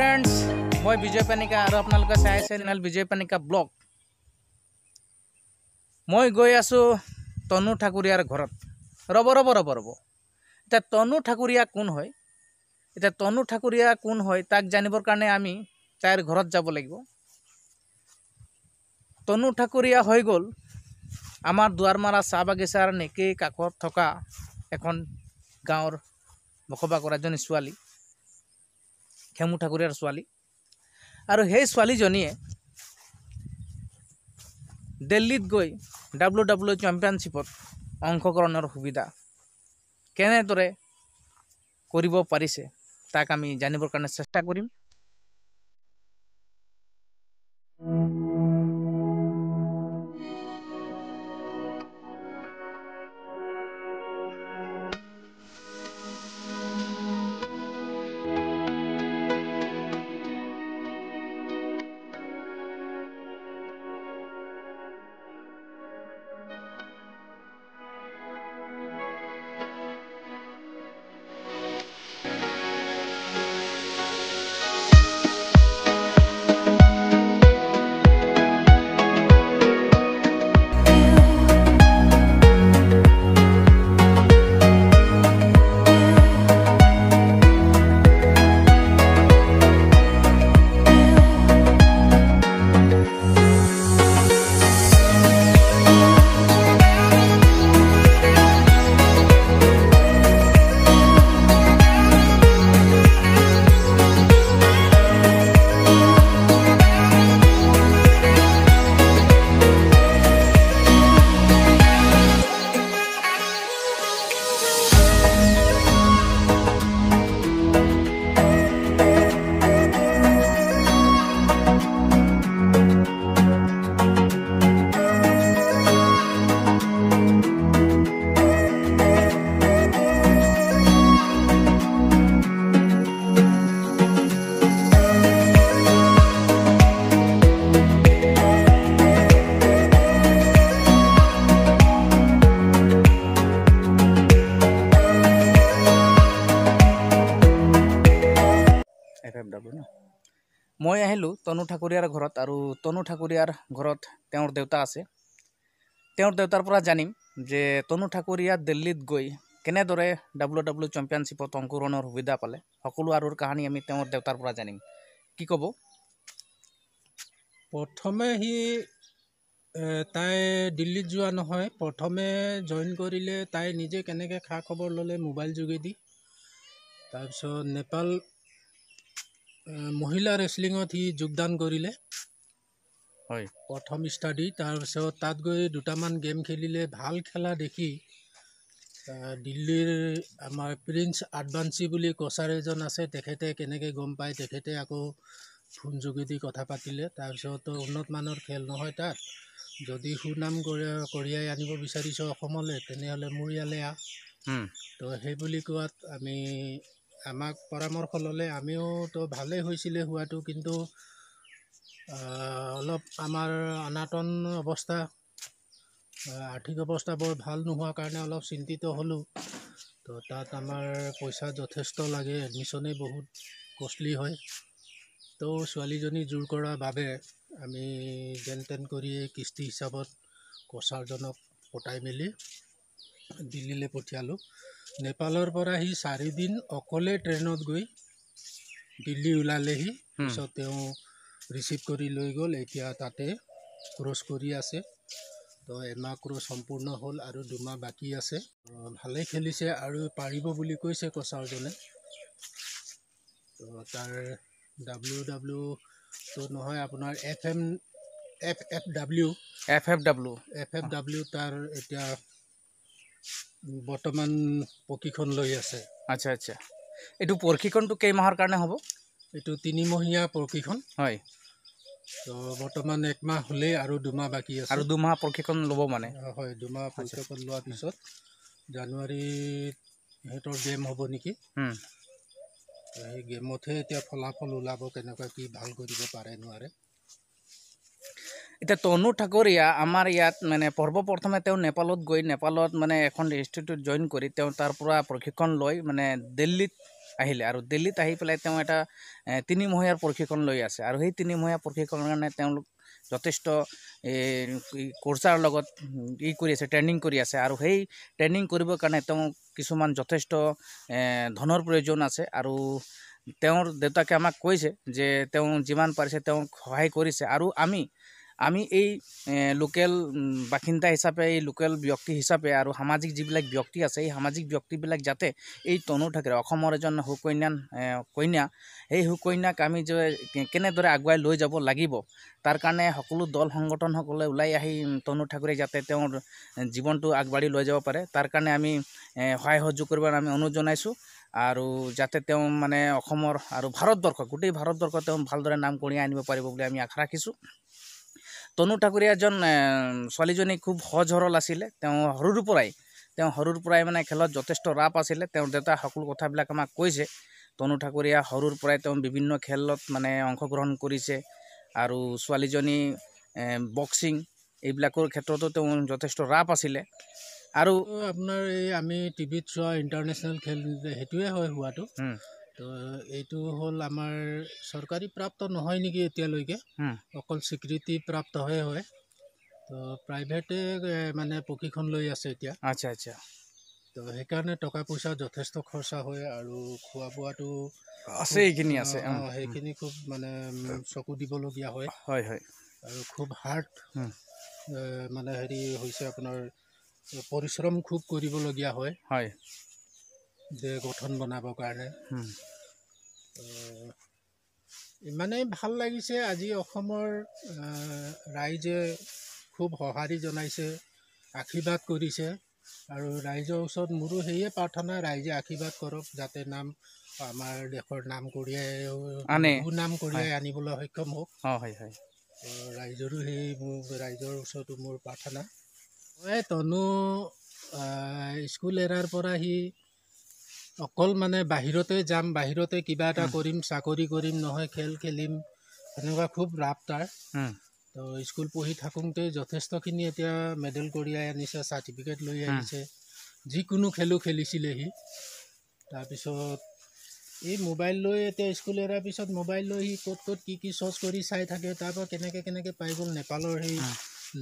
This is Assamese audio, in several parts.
ফ্ৰেণ্ডছ মই বিজয় পানিকা আৰু আপোনালোকে চাই আছে চেনেল বিজয় পানিকা ব্লগ মই গৈ আছোঁ তনু ঠাকুৰীয়াৰ ঘৰত ৰ'ব ৰ'ব ৰ'ব ৰ'ব এতিয়া তনু ঠাকুৰীয়া কোন হয় এতিয়া তনু ঠাকুৰীয়া কোন হয় তাক জানিবৰ কাৰণে আমি তাইৰ ঘৰত যাব লাগিব তনু ঠাকুৰীয়া হৈ গ'ল আমাৰ দুৱাৰমাৰা চাহ বাগিচাৰ নেকি কাষত থকা এখন গাঁৱৰ বসবাস কৰা এজনী ছোৱালী হেমু ঠাকুৰিয়াৰ ছোৱালী আৰু সেই ছোৱালীজনীয়ে দিল্লীত গৈ ডাব্লিউ ডাব্লিউ চেম্পিয়নশ্বিপত অংশগ্ৰহণৰ সুবিধা কেনেদৰে কৰিব পাৰিছে তাক আমি জানিবৰ কাৰণে চেষ্টা কৰিম আহিলোঁ তনু ঠাকুৰীয়াৰ ঘৰত আৰু তনু ঠাকুৰীয়াৰ ঘৰত তেওঁৰ দেউতা আছে তেওঁৰ দেউতাৰ পৰা জানিম যে তনু ঠাকুৰীয়া দিল্লীত গৈ কেনেদৰে ডাব্লিউ ডাব্লিউ চেম্পিয়নশ্বিপত অংশগ্ৰহণৰ সুবিধা পালে সকলো আৰু কাহিনী আমি তেওঁৰ দেউতাৰ পৰা জানিম কি ক'ব প্ৰথমে সি তাই দিল্লীত যোৱা নহয় প্ৰথমে জইন কৰিলে তাই নিজে কেনেকৈ খা খবৰ ল'লে মোবাইল যোগেদি তাৰপিছত নেপাল মহিলা ৰেচলিঙত সি যোগদান কৰিলে হয় প্ৰথম ষ্টাডি তাৰপিছত তাত গৈ দুটামান গেম খেলিলে ভাল খেলা দেখি দিল্লীৰ আমাৰ প্ৰিন্স আডভান্সি বুলি কছাৰ এজন আছে তেখেতে কেনেকৈ গম পায় তেখেতে আকৌ ফোন যোগেদি কথা পাতিলে তাৰপিছত উন্নতমানৰ খেল নহয় তাত যদি সুনাম কঢ়িয়াই আনিব বিচাৰিছোঁ অসমলৈ তেনেহ'লে মোৰ ইয়ালৈ আহ তো সেই বুলি কোৱাত আমি আমাক পৰামৰ্শ ল'লে আমিও তো ভালেই হৈছিলে হোৱাটো কিন্তু অলপ আমাৰ অনাটন অৱস্থা আৰ্থিক অৱস্থা বৰ ভাল নোহোৱাৰ কাৰণে অলপ চিন্তিত হ'লোঁ তো তাত আমাৰ পইচা যথেষ্ট লাগে এডমিশ্যনেই বহুত কষ্টলি হয় তো ছোৱালীজনী জোৰ কৰাৰ বাবে আমি যেন তেন কৰিয়ে কিস্তি হিচাপত কছাৰজনক পটাই মেলি দিল্লীলৈ পঠিয়ালোঁ নেপালৰ পৰা সি চাৰিদিন অকলে ট্ৰেইনত গৈ দিল্লী ওলালেহি পিছত তেওঁ ৰিচিভ কৰি লৈ গ'ল এতিয়া তাতে ক্ৰছ কৰি আছে তো এমাহ ক্ৰছ সম্পূৰ্ণ হ'ল আৰু দুমাহ বাকী আছে ভালেই খেলিছে আৰু পাৰিব বুলি কৈছে কছাৰজনে তো তাৰ ডাব্লিউ ডাব্লিউ তো নহয় আপোনাৰ F M F F W F F W F F W তাৰ এতিয়া বৰ্তমান প্ৰশিক্ষণ লৈ আছে আচ্ছা আচ্ছা এইটো প্ৰশিক্ষণটো কেইমাহৰ কাৰণে হ'ব এইটো তিনিমহীয়া প্ৰশিক্ষণ হয় তো বৰ্তমান একমাহ হ'লেই আৰু দুমাহ বাকী আছে আৰু দুমাহ প্ৰশিক্ষণ ল'ব মানে হয় দুমাহ প্ৰশিক্ষণ লোৱাৰ পিছত জানুৱাৰীত সিহঁতৰ গেম হ'ব নেকি সেই গেমতহে এতিয়া ফলাফল ওলাব কেনেকুৱা কি ভাল কৰিব পাৰে নোৱাৰে এতিয়া তনু ঠাকুৰীয়া আমাৰ ইয়াত মানে পৰ্বপ্ৰথমে তেওঁ নেপালত গৈ নেপালত মানে এখন ইনষ্টিটিউট জইন কৰি তেওঁ তাৰ পৰা প্ৰশিক্ষণ লৈ মানে দিল্লীত আহিলে আৰু দিল্লীত আহি পেলাই তেওঁ এটা তিনিমহিয়াৰ প্ৰশিক্ষণ লৈ আছে আৰু সেই তিনিমহীয়া প্ৰশিক্ষণৰ কাৰণে তেওঁলোক যথেষ্ট এই কোৰ্সাৰ লগত ই কৰি আছে ট্ৰেইনিং কৰি আছে আৰু সেই ট্ৰেইনিং কৰিবৰ কাৰণে তেওঁ কিছুমান যথেষ্ট ধনৰ প্ৰয়োজন আছে আৰু তেওঁৰ দেউতাকে আমাক কৈছে যে তেওঁ যিমান পাৰিছে তেওঁক সহায় কৰিছে আৰু আমি আমি এই লোকেল বাসিন্দা হিচাপে এই লোকেল ব্যক্তি হিচাপে আৰু সামাজিক যিবিলাক ব্যক্তি আছে এই সামাজিক ব্যক্তিবিলাক যাতে এই তনুঠাকৰে অসমৰ এজন সুকন্যা কন্যা সেই সুকন্যাক আমি যে কেনেদৰে আগুৱাই লৈ যাব লাগিব তাৰ কাৰণে সকলো দল সংগঠনসকলে ওলাই আহি তনু ঠাকুৰে যাতে তেওঁৰ জীৱনটো আগবাঢ়ি লৈ যাব পাৰে তাৰ কাৰণে আমি সহায় সহযোগ কৰিব আমি অনুৰোধ জনাইছোঁ আৰু যাতে তেওঁ মানে অসমৰ আৰু ভাৰতবৰ্ষ গোটেই ভাৰতবৰ্ষ তেওঁ ভালদৰে নাম কঢ়িয়াই আনিব পাৰিব বুলি আমি আশা ৰাখিছোঁ তনু ঠাকুৰিয়া এজন ছোৱালীজনী খুব সহজ সৰল আছিলে তেওঁ সৰুৰ পৰাই তেওঁ সৰুৰ পৰাই মানে খেলত যথেষ্ট ৰাপ আছিলে তেওঁৰ দেউতাই সকলো কথাবিলাক আমাক কৈছে তনু ঠাকুৰীয়া সৰুৰ পৰাই তেওঁ বিভিন্ন খেলত মানে অংশগ্ৰহণ কৰিছে আৰু ছোৱালীজনী বক্সিং এইবিলাকৰ ক্ষেত্ৰতো তেওঁ যথেষ্ট ৰাপ আছিলে আৰু আপোনাৰ এই আমি টিভিত চোৱা ইণ্টাৰনেশ্যনেল খেল সেইটোৱে হয় হোৱাটো তো এইটো হ'ল আমাৰ চৰকাৰী প্ৰাপ্ত নহয় নেকি এতিয়ালৈকে অকল স্বীকৃতি প্ৰাপ্ত হয় হয় তো প্ৰাইভেটে মানে প্ৰশিক্ষণ লৈ আছে এতিয়া আচ্ছা আচ্ছা তো সেইকাৰণে টকা পইচা যথেষ্ট খৰচা হয় আৰু খোৱা বোৱাটো আছে এইখিনি আছে সেইখিনি খুব মানে চকু দিবলগীয়া হয় হয় হয় আৰু খুব হাৰ্ড মানে হেৰি হৈছে আপোনাৰ পৰিশ্ৰম খুব কৰিবলগীয়া হয় হয় যে গঠন বনাবৰ কাৰণে ইমানেই ভাল লাগিছে আজি অসমৰ ৰাইজে খুব সঁহাৰি জনাইছে আশীৰ্বাদ কৰিছে আৰু ৰাইজৰ ওচৰত মোৰো সেয়ে প্ৰাৰ্থনা ৰাইজে আশীৰ্বাদ কৰক যাতে নাম আমাৰ দেশৰ নাম কঢ়িয়াই সুনাম কঢ়িয়াই আনিবলৈ সক্ষম হওক হয় হয় ৰাইজৰো সেই মোৰ ৰাইজৰ ওচৰতো মোৰ প্ৰাৰ্থনা মই তনু স্কুল এৰাৰ পৰা সি অকল মানে বাহিৰতে যাম বাহিৰতে কিবা এটা কৰিম চাকৰি কৰিম নহয় খেল খেলিম এনেকুৱা খুব ৰাপ তাৰ তো স্কুল পঢ়ি থাকোঁতে যথেষ্টখিনি এতিয়া মেডেল কঢ়িয়াই আনিছে চাৰ্টিফিকেট লৈ আনিছে যিকোনো খেলো খেলিছিলে সি তাৰপিছত এই মোবাইল লৈ এতিয়া স্কুল এৰাৰ পিছত মোবাইল লৈ সি ক'ত ক'ত কি কি চৰ্চ কৰি চাই থাকে তাৰপৰা কেনেকৈ কেনেকৈ পাই গ'ল নেপালৰ সেই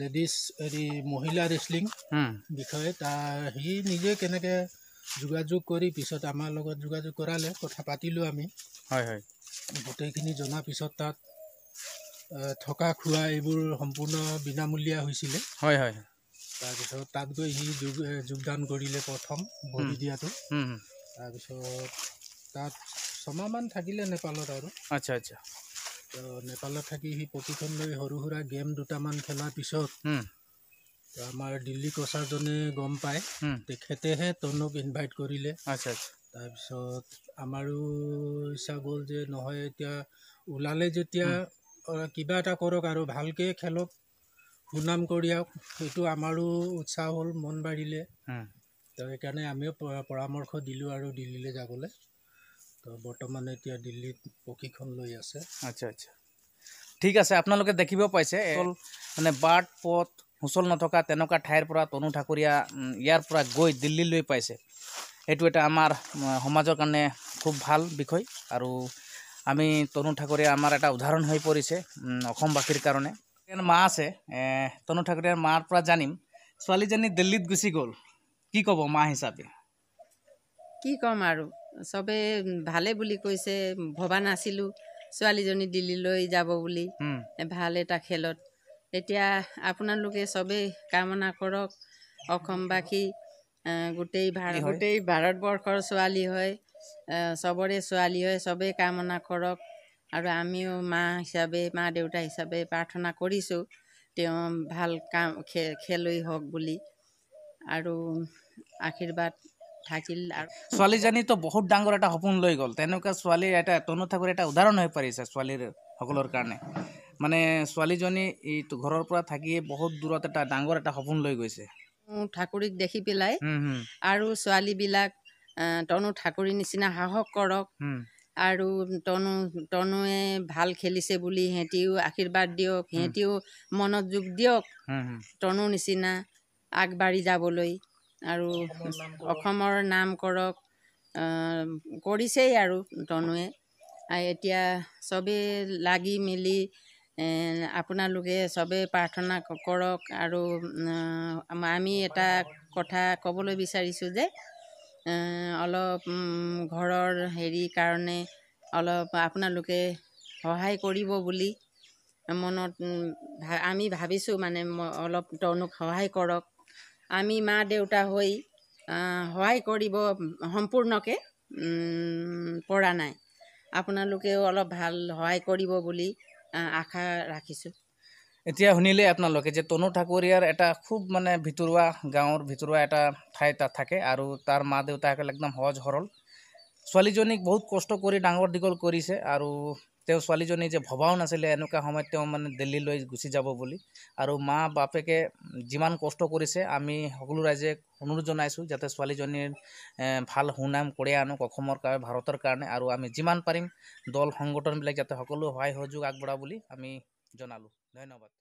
লেডিজ হেৰি মহিলা ৰেচলিং বিষয়ে তাৰ সি নিজে কেনেকৈ যোগাযোগ কৰি পিছত আমাৰ লগত যোগাযোগ কৰালে কথা পাতিলোঁ আমি হয় হয় গোটেইখিনি জনাৰ পিছত তাত থকা খোৱা এইবোৰ সম্পূৰ্ণ বিনামূলীয়া হৈছিলে হয় হয় তাৰপিছত তাত গৈ সি যোগ যোগদান কৰিলে প্ৰথম ভৰি দিয়াটো তাৰপিছত তাত ছমাহমান থাকিলে নেপালত আৰু আচ্ছা আচ্ছা ত' নেপালত থাকি সি প্ৰশিক্ষণ লৈ সৰু সুৰা গেম দুটামান খেলাৰ পিছত আমাৰ দিল্লী কচাৰজনে গম পায় তেখেতেহে তনুক ইনভাইট কৰিলে আচ্ছা আচ্ছা তাৰপিছত আমাৰো ইচ্ছা গ'ল যে নহয় এতিয়া ওলালে যেতিয়া কিবা এটা কৰক আৰু ভালকৈ খেলক সুনাম কঢ়িয়াওক সেইটো আমাৰো উৎসাহ হ'ল মন বাঢ়িলে তো সেইকাৰণে আমিও পৰামৰ্শ দিলোঁ আৰু দিল্লীলৈ যাবলৈ তো বৰ্তমানে এতিয়া দিল্লীত প্ৰশিক্ষণ লৈ আছে আচ্ছা আচ্ছা ঠিক আছে আপোনালোকে দেখিব পাইছে মানে বাট পথ সুচল নথকা তেনেকুৱা ঠাইৰ পৰা তনু ঠাকুৰীয়া ইয়াৰ পৰা গৈ দিল্লীলৈ পাইছে সেইটো এটা আমাৰ সমাজৰ কাৰণে খুব ভাল বিষয় আৰু আমি তনু ঠাকুৰীয়া আমাৰ এটা উদাহৰণ হৈ পৰিছে অসমবাসীৰ কাৰণে মা আছে তনু ঠাকুৰীয়াৰ মাৰ পৰা জানিম ছোৱালীজনী দিল্লীত গুচি গ'ল কি ক'ব মা হিচাপে কি ক'ম আৰু চবে ভালে বুলি কৈছে ভবা নাছিলোঁ ছোৱালীজনী দিল্লীলৈ যাব বুলি ভাল এটা খেলত এতিয়া আপোনালোকে চবেই কামনা কৰক অসমবাসী গোটেই ভাৰত গোটেই ভাৰতবৰ্ষৰ ছোৱালী হয় চবৰে ছোৱালী হয় চবেই কামনা কৰক আৰু আমিও মা হিচাপে মা দেউতা হিচাপে প্ৰাৰ্থনা কৰিছোঁ তেওঁ ভাল কাম খেলুৱৈ হওক বুলি আৰু আশীৰ্বাদ থাকিল আৰু ছোৱালীজনীতো বহুত ডাঙৰ এটা সপোন লৈ গ'ল তেনেকুৱা ছোৱালীৰ এটা তনু ঠাকুৰ এটা উদাহৰণ হৈ পৰিছে ছোৱালীৰ সকলৰ কাৰণে মানে ছোৱালীজনী এই ঘৰৰ পৰা থাকি বহুত দূৰত এটা ডাঙৰ এটা সপোন লৈ গৈছে ঠাকুৰীক দেখি পেলাই আৰু ছোৱালীবিলাক তনু ঠাকুৰী নিচিনা সাহস কৰক আৰু তনু তনুৱে ভাল খেলিছে বুলি সিহঁতিও আশীৰ্বাদ দিয়ক সিহঁতিও মনত যোগ দিয়ক তনু নিচিনা আগবাঢ়ি যাবলৈ আৰু অসমৰ নাম কৰক কৰিছেই আৰু তনুৱে এতিয়া চবেই লাগি মেলি আপোনালোকে চবেই প্ৰাৰ্থনা কৰক আৰু আমি এটা কথা ক'বলৈ বিচাৰিছোঁ যে অলপ ঘৰৰ হেৰি কাৰণে অলপ আপোনালোকে সহায় কৰিব বুলি মনত আমি ভাবিছোঁ মানে অলপ তেওঁলোক সহায় কৰক আমি মা দেউতা হৈ সহায় কৰিব সম্পূৰ্ণকৈ পৰা নাই আপোনালোকেও অলপ ভাল সহায় কৰিব বুলি আশা ৰাখিছোঁ এতিয়া শুনিলে আপোনালোকে যে তনু ঠাকুৰীয়াৰ এটা খুব মানে ভিতৰুৱা গাঁৱৰ ভিতৰুৱা এটা ঠাই তাত থাকে আৰু তাৰ মা দেউতাসকল একদম সহজ সৰল ছোৱালীজনীক বহুত কষ্ট কৰি ডাঙৰ দীঘল কৰিছে আৰু তেওঁ ছোৱালীজনী যে ভবাও নাছিলে এনেকুৱা সময়ত তেওঁ মানে দিল্লীলৈ গুচি যাব বুলি আৰু মা বাপেকে যিমান কষ্ট কৰিছে আমি সকলো ৰাইজে অনুৰোধ জনাইছোঁ যাতে ছোৱালীজনীৰ ভাল সুনাম কঢ়িয়াই আনক অসমৰ কাৰণে ভাৰতৰ কাৰণে আৰু আমি যিমান পাৰিম দল সংগঠনবিলাক যাতে সকলো সহায় সহযোগ আগবঢ়া বুলি আমি জনালোঁ ধন্যবাদ